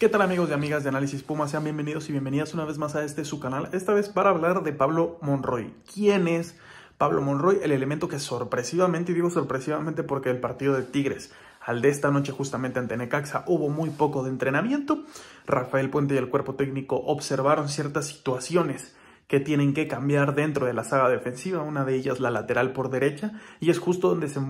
¿Qué tal amigos y amigas de Análisis Puma? Sean bienvenidos y bienvenidas una vez más a este su canal, esta vez para hablar de Pablo Monroy. ¿Quién es Pablo Monroy? El elemento que sorpresivamente, y digo sorpresivamente porque el partido de Tigres al de esta noche justamente ante Necaxa hubo muy poco de entrenamiento. Rafael Puente y el cuerpo técnico observaron ciertas situaciones que tienen que cambiar dentro de la saga defensiva, una de ellas la lateral por derecha, y es justo donde se,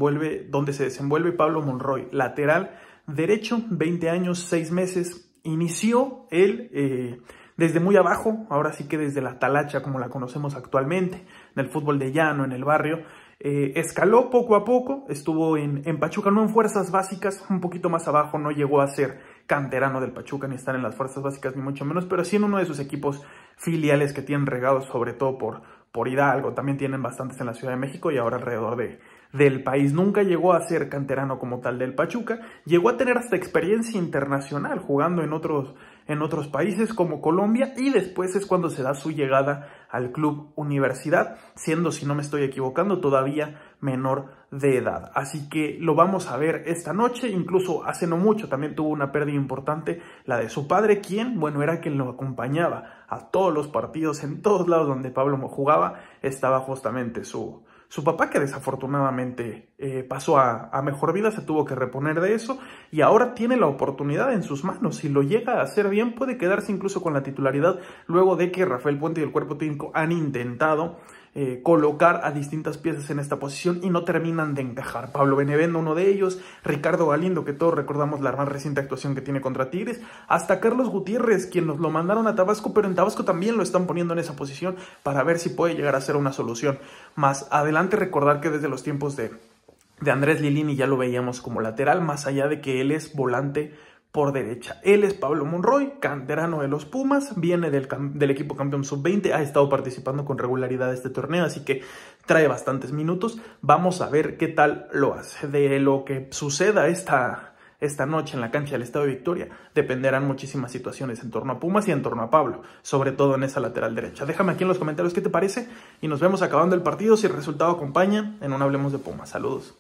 donde se desenvuelve Pablo Monroy, lateral derecho, 20 años, 6 meses, inició él eh, desde muy abajo, ahora sí que desde la talacha como la conocemos actualmente, Del fútbol de llano, en el barrio, eh, escaló poco a poco, estuvo en, Pachuca, no en fuerzas básicas, un poquito más abajo, no llegó a ser canterano del Pachuca ni estar en las fuerzas básicas ni mucho menos, pero sí en uno de sus equipos filiales que tienen regados sobre todo por, por Hidalgo, también tienen bastantes en la Ciudad de México y ahora alrededor de, del país. Nunca llegó a ser canterano como tal del Pachuca. Llegó a tener hasta experiencia internacional jugando en otros, en otros países como Colombia y después es cuando se da su llegada al club universidad, siendo, si no me estoy equivocando, todavía menor de edad. Así que lo vamos a ver esta noche, incluso hace no mucho también tuvo una pérdida importante, la de su padre, quien, bueno, era quien lo acompañaba a todos los partidos, en todos lados donde Pablo jugaba, estaba justamente su, su papá que desafortunadamente eh, pasó a, a, mejor vida, se tuvo que reponer de eso y ahora tiene la oportunidad en sus manos. Si lo llega a hacer bien, puede quedarse incluso con la titularidad luego de que Rafael Puente y el cuerpo técnico han intentado eh, colocar a distintas piezas en esta posición y no terminan de encajar. Pablo Benevendo, uno de ellos, Ricardo Galindo, que todos recordamos la más reciente actuación que tiene contra Tigres, hasta Carlos Gutiérrez, quien nos lo mandaron a Tabasco, pero en Tabasco también lo están poniendo en esa posición para ver si puede llegar a ser una solución. Más adelante recordar que desde los tiempos de, de Andrés Lilini ya lo veíamos como lateral, más allá de que él es volante por derecha. Él es Pablo Monroy, canterano de los Pumas, viene del, equipo campeón sub-20, ha estado participando con regularidad este torneo, así que trae bastantes minutos. Vamos a ver qué tal lo hace. De lo que suceda esta, esta noche en la cancha del Estado de Victoria dependerán muchísimas situaciones en torno a Pumas y en torno a Pablo, sobre todo en esa lateral derecha. Déjame aquí en los comentarios qué te parece y nos vemos acabando el partido si el resultado acompaña en un Hablemos de Pumas. Saludos.